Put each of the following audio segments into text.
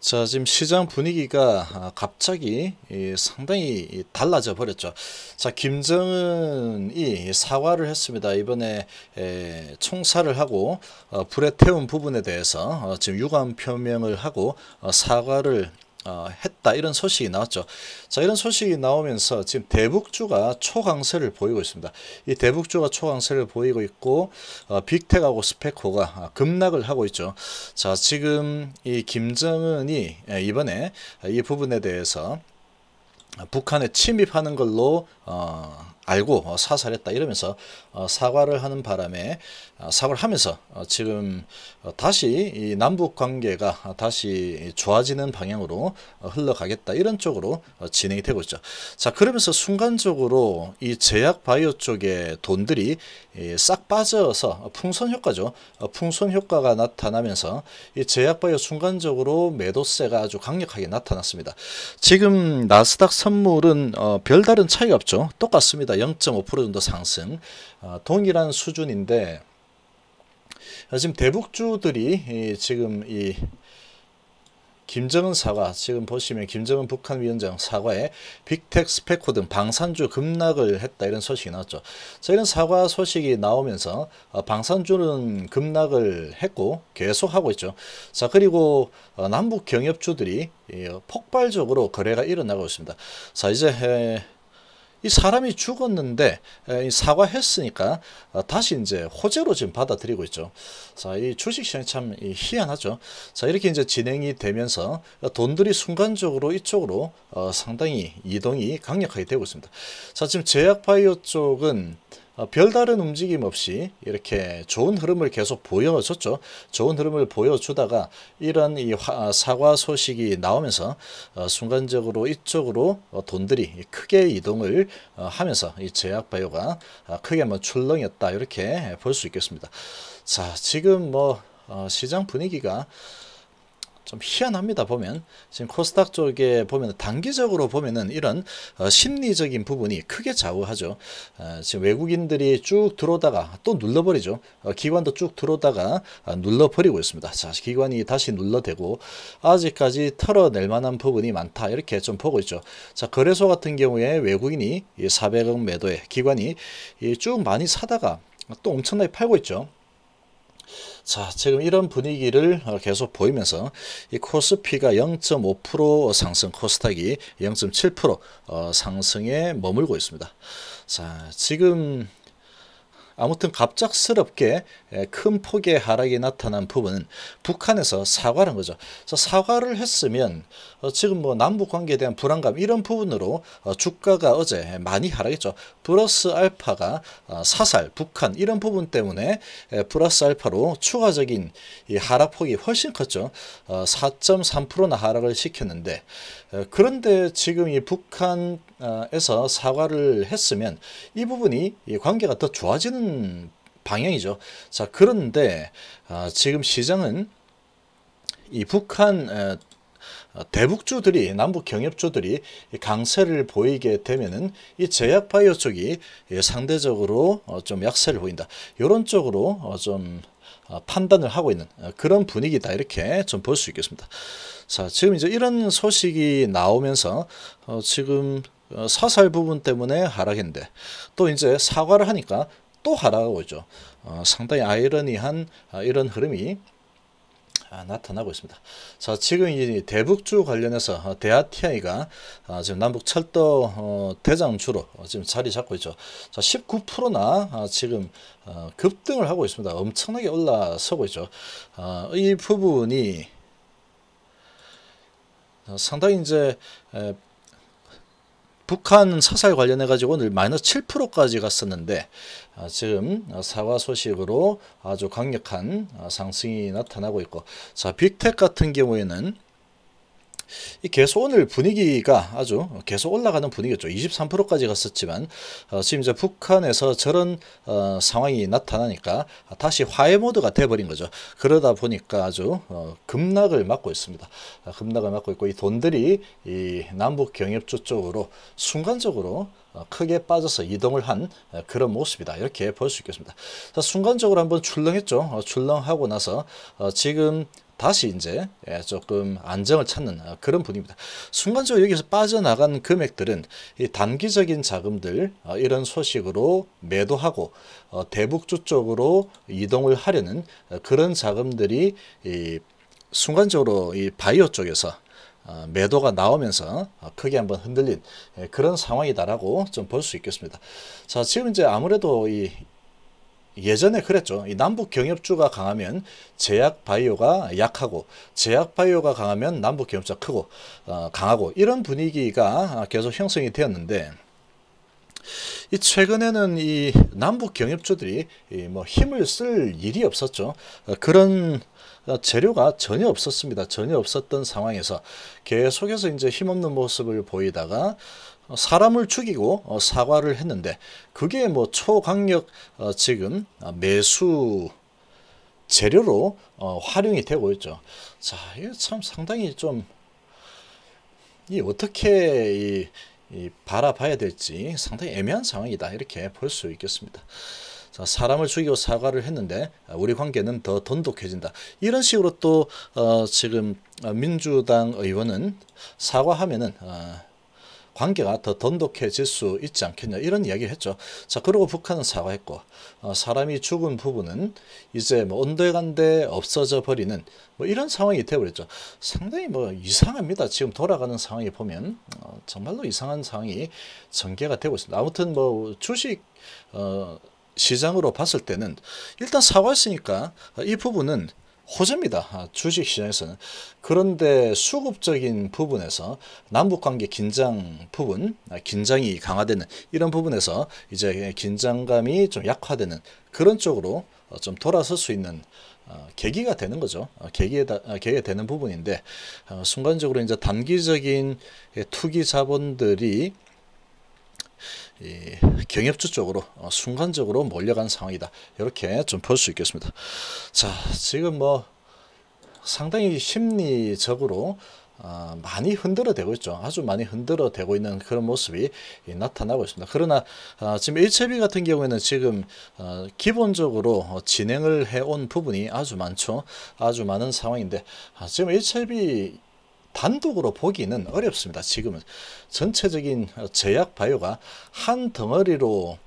자 지금 시장 분위기가 아, 갑자기 상당히 달라져 버렸죠. 자 김정은이 사과를 했습니다. 이번에 총사를 하고 어, 불에 태운 부분에 대해서 어, 지금 유감 표명을 하고 어, 사과를 어, 했다 이런 소식이 나왔죠. 자 이런 소식이 나오면서 지금 대북주가 초강세를 보이고 있습니다. 이 대북주가 초강세를 보이고 있고 어, 빅텍하고 스펙호가 아, 급락을 하고 있죠. 자 지금 이 김정은이 예, 이번에 이 부분에 대해서 북한에 침입하는 걸로 어, 알고 어, 사살했다 이러면서 어, 사과를 하는 바람에 어, 사과를 하면서 어, 지금 다시 이 남북 관계가 다시 좋아지는 방향으로 흘러가겠다 이런 쪽으로 진행이 되고 있죠. 자 그러면서 순간적으로 이 제약 바이오 쪽에 돈들이 싹 빠져서 풍선 효과죠. 풍선 효과가 나타나면서 이 제약 바이오 순간적으로 매도세가 아주 강력하게 나타났습니다. 지금 나스닥 선물은 별다른 차이 없죠. 똑같습니다. 0.5% 정도 상승. 아, 동일한 수준인데 지금 대북주들이 지금 이 김정은 사과 지금 보시면 김정은 북한 위원장 사과에 빅텍 스펙코 등 방산주 급락을 했다 이런 소식이 나왔죠. 자 이런 사과 소식이 나오면서 어, 방산주는 급락을 했고 계속 하고 있죠. 자 그리고 어, 남북 경협주들이 폭발적으로 거래가 일어나고 있습니다. 자 이제 이 사람이 죽었는데 사과했으니까 어, 다시 이제 호재로 지금 받아들이고 있죠. 자, 이 주식 시장이 참 희한하죠. 자, 이렇게 이제 진행이 되면서 돈들이 순간적으로 이쪽으로 어, 상당히 이동이 강력하게 되고 있습니다. 자, 지금 제약바이오 쪽은 어, 별다른 움직임 없이 이렇게 좋은 흐름을 계속 보여줬죠. 좋은 흐름을 보여주다가 이런 이 아, 사과 소식이 나오면서 어, 순간적으로 이쪽으로 어, 돈들이 크게 이동을 하면서 이 제약바이오가 아, 크게 뭐 출렁였다 이렇게 볼 수 있겠습니다. 자 지금 뭐 시장 분위기가 좀 희한합니다. 보면 지금 코스닥 쪽에 보면 단기적으로 보면은 이런 어, 심리적인 부분이 크게 좌우하죠. 어, 지금 외국인들이 쭉 들어오다가 또 눌러버리죠. 어, 기관도 쭉 들어오다가 어, 눌러버리고 있습니다. 자, 기관이 다시 눌러대고 아직까지 털어낼 만한 부분이 많다 이렇게 좀 보고 있죠. 자, 거래소 같은 경우에 외국인이 400억 매도에 기관이 쭉 많이 사다가 또 엄청나게 팔고 있죠. 자, 지금 이런 분위기를 어, 계속 보이면서 이 코스피가 0.5% 상승, 코스닥이 0.7% 어, 상승에 머물고 있습니다. 자, 지금 아무튼 갑작스럽게 예, 큰 폭의 하락이 나타난 부분은 북한에서 사과를 한 거죠. 그래서 사과를 했으면 어, 지금 뭐 남북 관계에 대한 불안감 이런 부분으로 어, 주가가 어제 많이 하락했죠. 플러스 알파가 어, 사살, 북한 이런 부분 때문에 예, 플러스 알파로 추가적인 이 하락폭이 훨씬 컸죠. 4.3%나 하락을 시켰는데 그런데 지금 이 북한에서 사과를 했으면 이 부분이 관계가 더 좋아지는 방향이죠. 자 그런데 어, 지금 시장은 이 북한 에, 아, 대북주들이 남북 경협주들이 강세를 보이게 되면은 이 제약 바이오 쪽이 상대적으로 어, 좀 약세를 보인다. 이런 쪽으로 어, 좀 아, 판단을 하고 있는 어, 그런 분위기다 이렇게 좀 볼 수 있겠습니다. 자 지금 이제 이런 소식이 나오면서 지금 사설 부분 때문에 하락인데 또 이제 사과를 하니까 또 하락을 오죠. 어, 상당히 아이러니한 어, 이런 흐름이 아, 나타나고 있습니다. 자, 지금 이 대북주 관련해서 어, 대아티아이가 아, 지금 남북 철도 어, 대장주로 어, 지금 자리 잡고 있죠. 자, 19%나 아, 지금 어, 급등을 하고 있습니다. 엄청나게 올라서고 있죠. 아, 이 부분이 상당히 이제 에, 북한 사살 관련해 가지고 늘 마이너스 7%까지 갔었는데 아, 지금 사과 소식으로 아주 강력한 아, 상승이 나타나고 있고 자 빅텍 같은 경우에는 이 계속 오늘 분위기가 아주 계속 올라가는 분위기였죠. 23%까지 갔었지만 어, 지금 이제 북한에서 저런 어, 상황이 나타나니까 다시 화해 모드가 돼버린 거죠. 그러다 보니까 아주 어, 급락을 맞고 있습니다. 아, 급락을 맞고 있고 이 돈들이 이 남북 경협조 쪽으로 순간적으로 어, 크게 빠져서 이동을 한 어, 그런 모습이다 이렇게 볼 수 있겠습니다. 순간적으로 한번 출렁했죠. 어, 출렁하고 나서 지금 다시 이제 예, 조금 안정을 찾는 아, 그런 분입니다 순간적으로 여기서 빠져나간 금액들은 단기적인 자금들 어, 이런 소식으로 매도하고 어, 대북주 쪽으로 이동을 하려는 어, 그런 자금들이 순간적으로 이 바이오 쪽에서 매도가 나오면서 크게 한번 흔들린 예, 그런 상황이다라고 좀 볼 수 있겠습니다. 자, 지금 이제 아무래도 이 예전에 그랬죠. 이 남북 경협주가 강하면 제약 바이오가 약하고 제약 바이오가 강하면 남북 경협주 크고 어, 강하고 이런 분위기가 계속 형성이 되었는데 이 최근에는 이 남북 경협주들이 이뭐 힘을 쓸 일이 없었죠. 어, 그런 어, 재료가 전혀 없었습니다. 전혀 없었던 상황에서 계속해서 이제 힘없는 모습을 보이다가 어, 사람을 죽이고 어, 사과를 했는데 그게 뭐 초강력 어, 지금 아, 매수 재료로 활용이 되고 있죠. 자, 이거 참 상당히 좀이 어떻게 이, 이 바라봐야 될지 상당히 애매한 상황이다 이렇게 볼 수 있겠습니다. 자, 사람을 죽이고 사과를 했는데 아, 우리 관계는 더 돈독해진다. 이런 식으로 또 어, 지금 민주당 의원은 사과하면은 어, 관계가 더 돈독해질 수 있지 않겠냐 이런 이야기를 했죠. 자 그리고 북한은 사과했고 어, 사람이 죽은 부분은 이제 뭐 온도에 간데 없어져 버리는 뭐 이런 상황이 되어버렸죠. 상당히 뭐 이상합니다. 지금 돌아가는 상황에 보면 어, 정말로 이상한 상황이 전개가 되고 있습니다. 아무튼 뭐 주식 어, 시장으로 봤을 때는 일단 사과했으니까 이 부분은 호재입니다. 아, 주식시장에서는. 그런데 수급적인 부분에서 남북관계 긴장 부분, 아, 긴장이 강화되는 이런 부분에서 이제 긴장감이 좀 약화되는 그런 쪽으로 어, 좀 돌아설 수 있는 어, 계기가 되는 거죠. 어, 계기에 다 계기가 되는 부분인데 순간적으로 이제 단기적인 예, 투기 자본들이 이 경협주 쪽으로 어, 순간적으로 몰려간 상황이다. 이렇게 좀 볼 수 있겠습니다. 자, 지금 뭐 상당히 심리적으로 어, 많이 흔들어대고 있죠. 아주 많이 흔들어대고 있는 그런 모습이 나타나고 있습니다. 그러나 어, 지금 일체비 같은 경우에는 지금 기본적으로 진행을 해 온 부분이 아주 많죠. 아주 많은 상황인데 아, 지금 일체비 단독으로 보기는 어렵습니다. 지금은 전체적인 제약 바이오가 한 덩어리로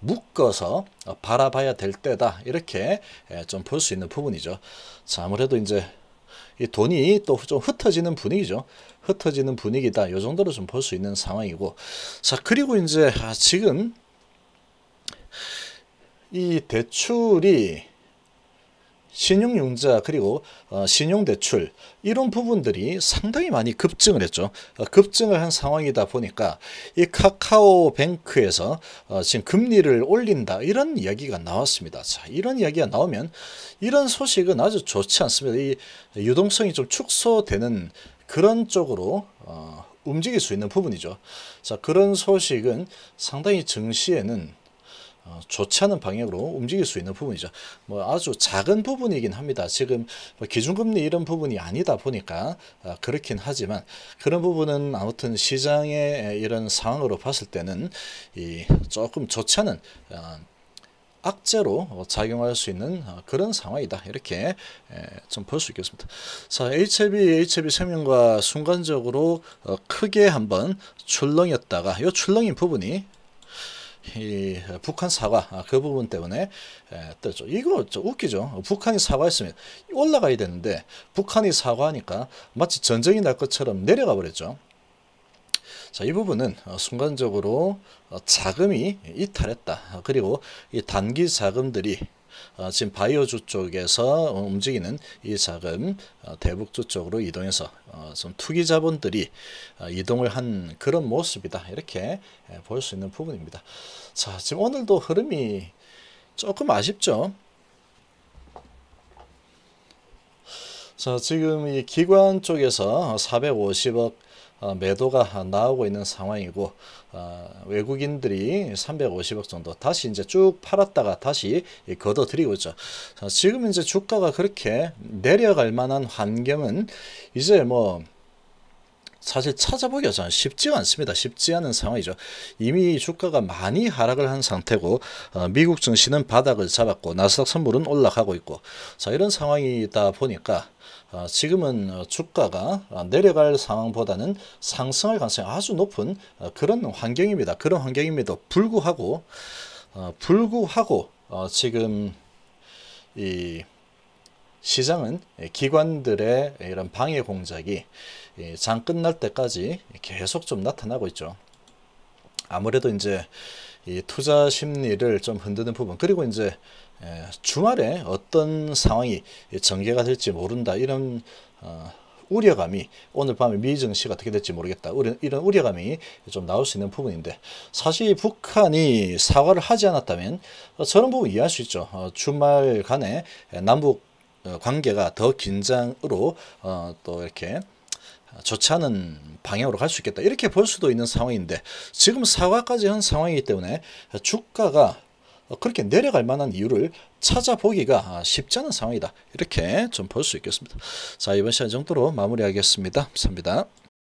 묶어서 바라봐야 될 때다 이렇게 예, 좀볼 수 있는 부분이죠. 자, 아무래도 이제 이 돈이 또 좀 흩어지는 분위기죠. 흩어지는 분위기다. 요 정도로 좀 볼 수 있는 상황이고, 자 그리고 이제 아, 지금 이 대출이 신용융자 그리고 어, 신용대출 이런 부분들이 상당히 많이 급증을 했죠. 어, 급증을 한 상황이다 보니까 이 카카오뱅크에서 어, 지금 금리를 올린다 이런 이야기가 나왔습니다. 자, 이런 이야기가 나오면 이런 소식은 아주 좋지 않습니다. 이 유동성이 좀 축소되는 그런 쪽으로 움직일 수 있는 부분이죠. 자, 그런 소식은 상당히 증시에는 어, 좋지 않은 방향으로 움직일 수 있는 부분이죠. 뭐 아주 작은 부분이긴 합니다. 지금 뭐 기준금리 이런 부분이 아니다 보니까 어, 그렇긴 하지만 그런 부분은 아무튼 시장의 이런 상황으로 봤을 때는 이 조금 좋지 않은 어, 악재로 작용할 수 있는 그런 상황이다. 이렇게 좀 볼 수 있겠습니다. 자, HLB, HLB 생명과 순간적으로 크게 한번 출렁였다가 이 출렁인 부분이 이 북한 사과 아, 그 부분 때문에 뜨죠. 이거 웃기죠. 북한이 사과했으면 올라가야 되는데 북한이 사과하니까 마치 전쟁이 날 것처럼 내려가 버렸죠. 자, 이 부분은 어, 순간적으로 어, 자금이 이탈했다. 그리고 이 단기 자금들이 어, 지금 바이오주 쪽에서 움직이는 이 자금 어, 대북주 쪽으로 이동해서 어, 좀 투기 자본들이 이동을 한 그런 모습이다 이렇게 예, 볼수 있는 부분입니다. 자 지금 오늘도 흐름이 조금 아쉽죠. 자 지금 이 기관 쪽에서 450억 매도가 나오고 있는 상황이고 어, 외국인들이 350억 정도 다시 이제 쭉 팔았다가 다시 걷어들이고 있죠. 지금 이제 주가가 그렇게 내려갈 만한 환경은 이제 뭐 사실 찾아보기가 참쉽지 않습니다. 쉽지 않은 상황이죠. 이미 주가가 많이 하락을 한 상태고 어, 미국 증시는 바닥을 잡았고 나스닥 선물은 올라가고 있고 자 이런 상황이다 보니까 어, 지금은 주가가 내려갈 상황보다는 상승할 가능성이 아주 높은 어, 그런 환경입니다. 그런 환경임에도 불구하고 불구하고 지금 이 시장은 기관들의 이런 방해 공작이 예, 장 끝날 때까지 계속 좀 나타나고 있죠. 아무래도 이제 투자 심리를 좀 흔드는 부분 그리고 이제 예, 주말에 어떤 상황이 전개가 될지 모른다 이런 어, 우려감이 오늘 밤에 미 증시가 어떻게 될지 모르겠다 이런 우려감이 좀 나올 수 있는 부분인데 사실 북한이 사과를 하지 않았다면 어, 저런 부분 이해할 수 있죠 어, 주말간에 남북 어, 관계가 더 긴장으로 어, 또 이렇게 좋지 않은 방향으로 갈 수 있겠다 이렇게 볼 수도 있는 상황인데 지금 사과까지 한 상황이기 때문에 주가가 그렇게 내려갈 만한 이유를 찾아보기가 쉽지 않은 상황이다 이렇게 좀 볼 수 있겠습니다 자 이번 시간 정도로 마무리하겠습니다 감사합니다